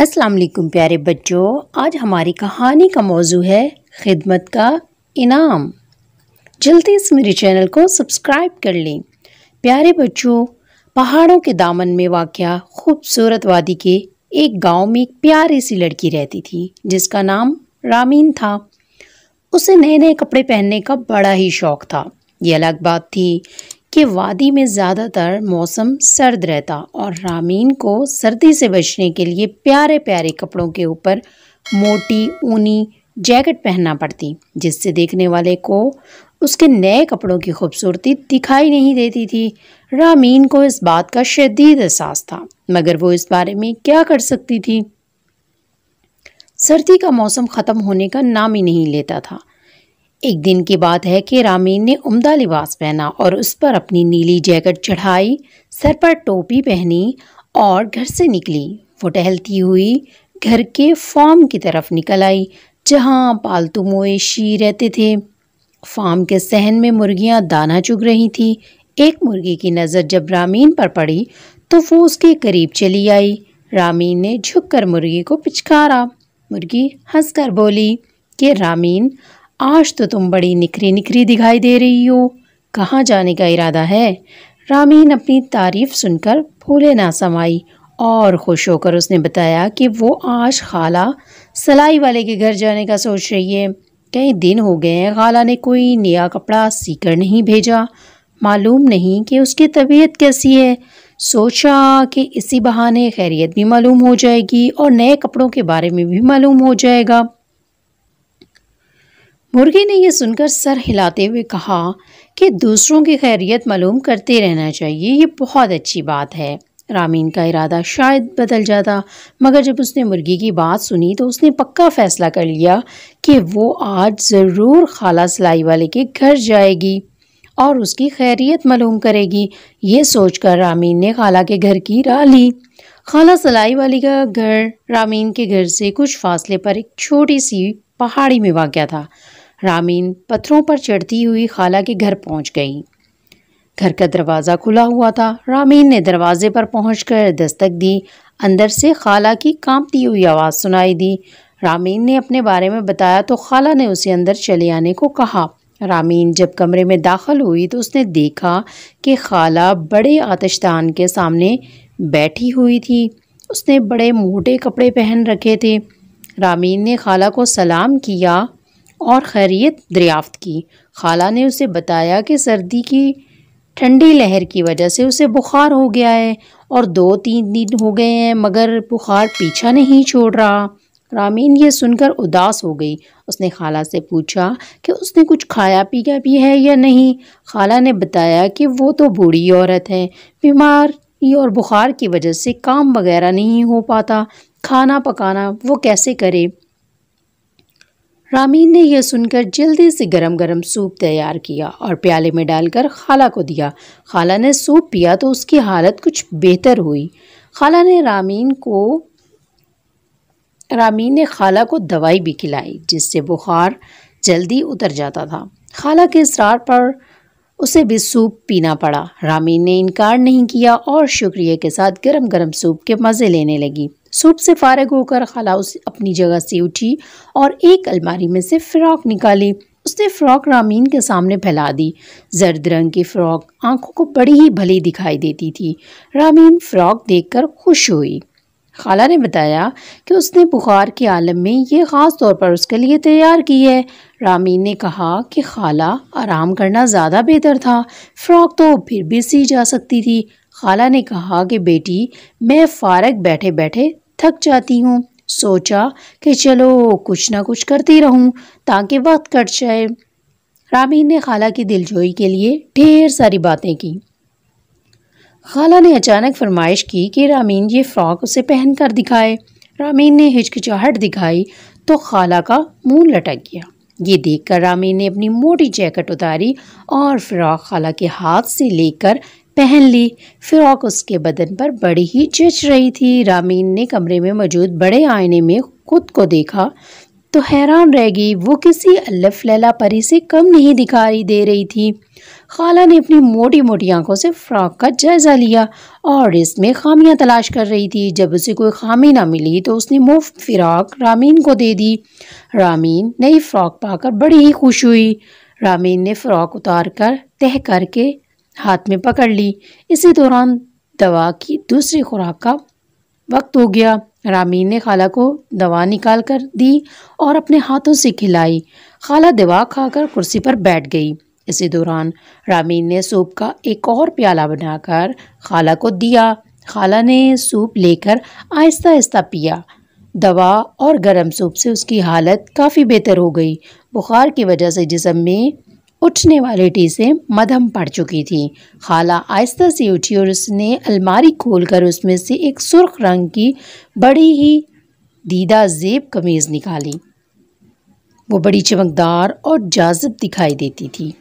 अस्सलाम वालेकुम प्यारे बच्चों आज हमारी कहानी का मौजू है खिदमत का इनाम जल्दी से मेरे चैनल को सब्सक्राइब कर लें प्यारे बच्चों पहाड़ों के दामन में वाक़ खूबसूरत वादी के एक गांव में एक प्यारी सी लड़की रहती थी जिसका नाम रामीन था उसे नए नए कपड़े पहनने का बड़ा ही शौक़ था ये अलग बात थी कि वादी में ज़्यादातर मौसम सर्द रहता और रामीन को सर्दी से बचने के लिए प्यारे प्यारे कपड़ों के ऊपर मोटी ऊनी जैकेट पहनना पड़ती जिससे देखने वाले को उसके नए कपड़ों की खूबसूरती दिखाई नहीं देती थी रामीन को इस बात का शदीद एहसास था मगर वो इस बारे में क्या कर सकती थी सर्दी का मौसम ख़त्म होने का नाम ही नहीं लेता था एक दिन की बात है कि रामीन ने उम्दा लिबास पहना और उस पर अपनी नीली जैकेट चढ़ाई सर पर टोपी पहनी और घर से निकली वो टहलती हुई घर के फार्म की तरफ निकल आई जहाँ पालतू मवेशी रहते थे फार्म के सहन में मुर्गियाँ दाना चुग रही थी एक मुर्गी की नज़र जब रामीन पर पड़ी तो वो उसके करीब चली आई रामीन ने झुककर मुर्गी को पिचकारा मुर्गी हंसकर बोली कि रामीन आज तो तुम बड़ी निखरी निखरी दिखाई दे रही हो कहाँ जाने का इरादा है रामीन अपनी तारीफ सुनकर भूले ना समाई और खुश होकर उसने बताया कि वो आज खाला सलाई वाले के घर जाने का सोच रही है कई दिन हो गए हैं खाला ने कोई नया कपड़ा सीकर नहीं भेजा मालूम नहीं कि उसकी तबीयत कैसी है सोचा कि इसी बहाने खैरियत भी मालूम हो जाएगी और नए कपड़ों के बारे में भी मालूम हो जाएगा मुर्गी ने यह सुनकर सर हिलाते हुए कहा कि दूसरों की खैरियत मालूम करते रहना चाहिए ये बहुत अच्छी बात है रामीन का इरादा शायद बदल जाता मगर जब उसने मुर्गी की बात सुनी तो उसने पक्का फैसला कर लिया कि वो आज ज़रूर खाला सिलाई वाले के घर जाएगी और उसकी खैरियत मालूम करेगी ये सोचकर रामीन ने खाला के घर की राह ली खाला सलाई वाली का घर रामीन के घर से कुछ फासले पर एक छोटी सी पहाड़ी में वाक़ था रामीन पत्थरों पर चढ़ती हुई खाला के घर पहुंच गई घर का दरवाज़ा खुला हुआ था रामीन ने दरवाजे पर पहुंचकर दस्तक दी अंदर से खाला की कांपती हुई आवाज़ सुनाई दी रामीन ने अपने बारे में बताया तो खाला ने उसे अंदर चले आने को कहा रामीन जब कमरे में दाखिल हुई तो उसने देखा कि खाला बड़े आतशदान के सामने बैठी हुई थी उसने बड़े मोटे कपड़े पहन रखे थे रामीन ने खाला को सलाम किया और खैरियत दरियाफ्त की खाला ने उसे बताया कि सर्दी की ठंडी लहर की वजह से उसे बुखार हो गया है और दो तीन दिन हो गए हैं मगर बुखार पीछा नहीं छोड़ रहा रामीन ये सुनकर उदास हो गई उसने खाला से पूछा कि उसने कुछ खाया पीया भी है या नहीं खाला ने बताया कि वो तो बूढ़ी औरत है बीमार और बुखार की वजह से काम वगैरह नहीं हो पाता खाना पकाना वो कैसे करे रामीन ने यह सुनकर जल्दी से गरम गरम सूप तैयार किया और प्याले में डालकर खाला को दिया खाला ने सूप पिया तो उसकी हालत कुछ बेहतर हुई खाला ने रामीन को रामीन ने खाला को दवाई भी खिलाई जिससे बुखार जल्दी उतर जाता था खाला के इसरार पर उसे भी सूप पीना पड़ा रामीन ने इनकार नहीं किया और शुक्रिया के साथ गरम गरम सूप के मज़े लेने लगी सूप से फारग होकर खाला उस अपनी जगह से उठी और एक अलमारी में से फ़्रॉक निकाली उसने फ़्रॉक रामीन के सामने फैला दी जर्द रंग की फ़्रॉक आंखों को बड़ी ही भली दिखाई देती थी रामीन फ़्रॉक देखकर खुश हुई खाला ने बताया कि उसने बुखार के आलम में ये ख़ास तौर पर उसके लिए तैयार की है रामीन ने कहा कि खाला आराम करना ज़्यादा बेहतर था फ़्रॉक तो फिर भी सी जा सकती थी खाला ने कहा कि बेटी मैं फारग बैठे बैठे थक जाती हूँ सोचा कि चलो कुछ ना कुछ करती रहूँ ताकि वक्त कट जाए रामीन ने खाला की दिलजोई के लिए ढेर सारी बातें की खाला ने अचानक फरमाइश की कि रामीन ये फ़्रॉक उसे पहन कर दिखाए रामीन ने हिचकिचाहट दिखाई तो खाला का मुंह लटक गया ये देखकर रामीन ने अपनी मोटी जैकेट उतारी और फ़्रॉक खाला के हाथ से लेकर पहन ली फ्रॉक उसके बदन पर बड़ी ही जच रही थी रामीन ने कमरे में मौजूद बड़े आईने में खुद को देखा तो हैरान रह गई वो किसी अल्लफ लैला परी से कम नहीं दिखाई दे रही थी खाला ने अपनी मोटी मोटी आंखों से फ्रॉक का जायज़ा लिया और इसमें खामियां तलाश कर रही थी जब उसे कोई खामी ना मिली तो उसने मुफ्त फ्रॉक रामीन को दे दी रामीन नई फ्रॉक पाकर बड़ी ही खुश हुई रामीन ने फ्रॉक उतार कर तह करके हाथ में पकड़ ली इसी दौरान दवा की दूसरी खुराक का वक्त हो गया रामीन ने खाला को दवा निकाल कर दी और अपने हाथों से खिलाई खाला दवा खाकर कुर्सी पर बैठ गई इसी दौरान रामीन ने सूप का एक और प्याला बनाकर खाला को दिया खाला ने सूप लेकर आहिस्ता आहिस्ता पिया दवा और गर्म सूप से उसकी हालत काफ़ी बेहतर हो गई बुखार की वजह से जिसम में उठने वाले टी से मदहम पड़ चुकी थी खाला आहिस्ता से उठी और उसने अलमारी खोलकर उसमें से एक सुर्ख रंग की बड़ी ही दीदा जेब कमीज़ निकाली वो बड़ी चमकदार और जाजब दिखाई देती थी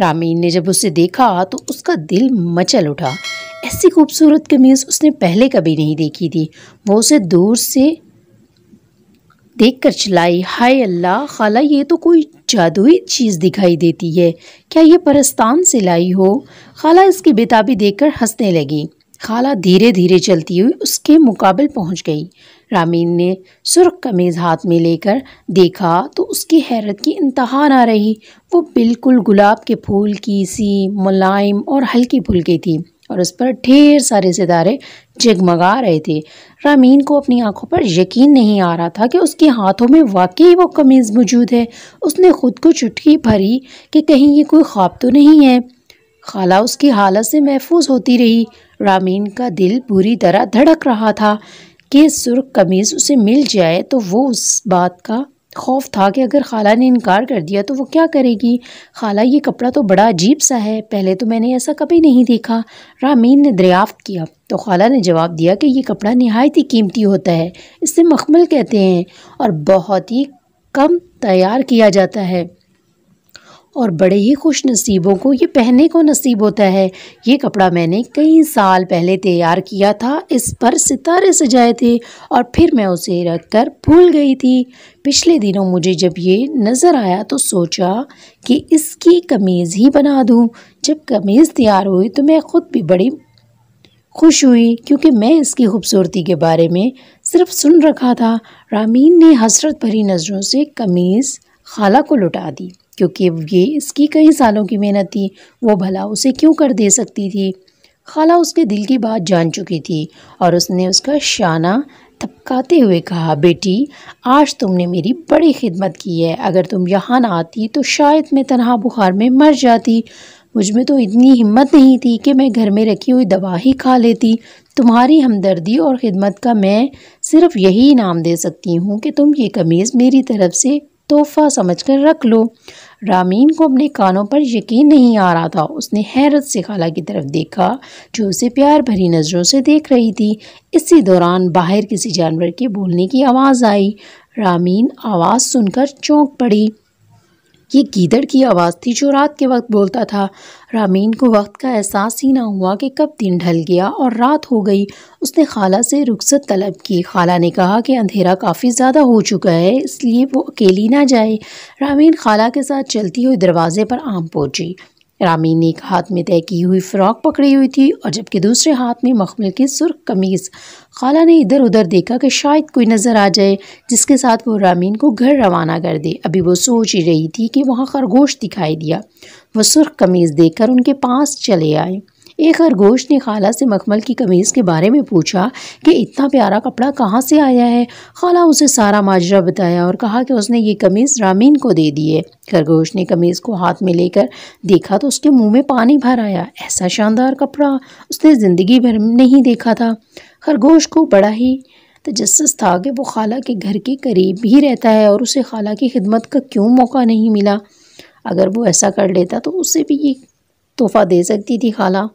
रामीन ने जब उसे देखा तो उसका दिल मचल उठा ऐसी खूबसूरत कमीज़ उसने पहले कभी नहीं देखी थी वो उसे दूर से देखकर चिल्लाई हाय अल्लाह खाला ये तो कोई जादुई चीज़ दिखाई देती है क्या ये परस्तान से लाई हो खाला इसकी बेताबी देखकर हंसने लगी खाला धीरे धीरे चलती हुई उसके मुकाबल पहुंच गई रामीन ने सुर्ख कमीज हाथ में लेकर देखा तो उसकी हैरत की इंतहा ना रही वो बिल्कुल गुलाब के फूल की सी मुलायम और हल्की फुल्की थी और उस पर ढेर सारे सितारे जगमगा रहे थे रामीन को अपनी आंखों पर यकीन नहीं आ रहा था कि उसके हाथों में वाकई वो कमीज़ मौजूद है उसने ख़ुद को चुटकी भरी कि कहीं ये कोई ख्वाब तो नहीं है खाला उसकी हालत से महफूज होती रही रामीन का दिल बुरी तरह धड़क रहा था कि सुर्ख कमीज़ उसे मिल जाए तो वो उस बात का खौफ था कि अगर खाला ने इनकार कर दिया तो वो क्या करेगी खाला ये कपड़ा तो बड़ा अजीब सा है पहले तो मैंने ऐसा कभी नहीं देखा रामीन ने दरियाफ्त किया तो खाला ने जवाब दिया कि ये कपड़ा नहायत ही कीमती होता है इसे मखमल कहते हैं और बहुत ही कम तैयार किया जाता है और बड़े ही खुश नसीबों को ये पहनने को नसीब होता है ये कपड़ा मैंने कई साल पहले तैयार किया था इस पर सितारे सजाए थे और फिर मैं उसे रख कर भूल गई थी पिछले दिनों मुझे जब ये नज़र आया तो सोचा कि इसकी कमीज़ ही बना दूँ जब कमीज़ तैयार हुई तो मैं ख़ुद भी बड़ी खुश हुई क्योंकि मैं इसकी खूबसूरती के बारे में सिर्फ सुन रखा था रामीन ने हसरत भरी नज़रों से कमीज़ खाला को लुटा दी क्योंकि ये इसकी कई सालों की मेहनत थी वो भला उसे क्यों कर दे सकती थी खाला उसके दिल की बात जान चुकी थी और उसने उसका शाना थपकाते हुए कहा बेटी आज तुमने मेरी बड़ी खिदमत की है अगर तुम यहाँ ना आती तो शायद मैं तनहा बुखार में मर जाती मुझ में तो इतनी हिम्मत नहीं थी कि मैं घर में रखी हुई दवा ही खा लेती तुम्हारी हमदर्दी और ख़िदमत का मैं सिर्फ यही इनाम दे सकती हूँ कि तुम ये कमीज़ मेरी तरफ़ से तोहफा समझकर रख लो रामीन को अपने कानों पर यकीन नहीं आ रहा था उसने हैरत से खाला की तरफ देखा जो उसे प्यार भरी नज़रों से देख रही थी इसी दौरान बाहर किसी जानवर के बोलने की आवाज़ आई रामीन आवाज़ सुनकर चौंक पड़ी ये गीदड़ की आवाज़ थी जो रात के वक्त बोलता था रामीन को वक्त का एहसास ही ना हुआ कि कब दिन ढल गया और रात हो गई उसने खाला से रुखसत तलब की खाला ने कहा कि अंधेरा काफ़ी ज़्यादा हो चुका है इसलिए वो अकेली ना जाए रामीन खाला के साथ चलती हुई दरवाजे पर आम पहुँची रामीन ने एक हाथ में तय की हुई फ्रॉक पकड़ी हुई थी और जबकि दूसरे हाथ में मखमल की सुर्ख कमीज़ खाला ने इधर उधर देखा कि शायद कोई नज़र आ जाए जिसके साथ वो रामीन को घर रवाना कर दे अभी वो सोच ही रही थी कि वहाँ खरगोश दिखाई दिया वह सुर्ख कमीज़ देखकर उनके पास चले आए एक खरगोश ने खाला से मखमल की कमीज़ के बारे में पूछा कि इतना प्यारा कपड़ा कहाँ से आया है खाला उसे सारा माजरा बताया और कहा कि उसने ये कमीज़ रामीन को दे दी है खरगोश ने कमीज़ को हाथ में लेकर देखा तो उसके मुंह में पानी भर आया ऐसा शानदार कपड़ा उसने ज़िंदगी भर नहीं देखा था खरगोश को बड़ा ही तजस्स था कि वो खाला के घर के करीब ही रहता है और उसे खाला की खिदमत का क्यों मौका नहीं मिला अगर वो ऐसा कर लेता तो उसे भी ये तोहफ़ा दे सकती थी खाला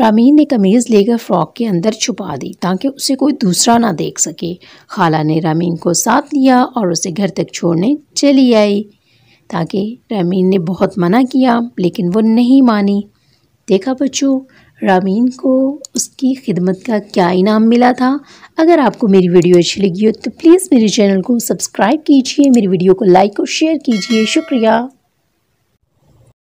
रामीन ने कमीज़ लेकर फ़्रॉक के अंदर छुपा दी ताकि उसे कोई दूसरा ना देख सके खाला ने रामीन को साथ लिया और उसे घर तक छोड़ने चली आई ताकि रामीन ने बहुत मना किया लेकिन वो नहीं मानी देखा बच्चों रामीन को उसकी खिदमत का क्या इनाम मिला था अगर आपको मेरी वीडियो अच्छी लगी हो तो प्लीज़ मेरे चैनल को सब्सक्राइब कीजिए मेरी वीडियो को लाइक और शेयर कीजिए शुक्रिया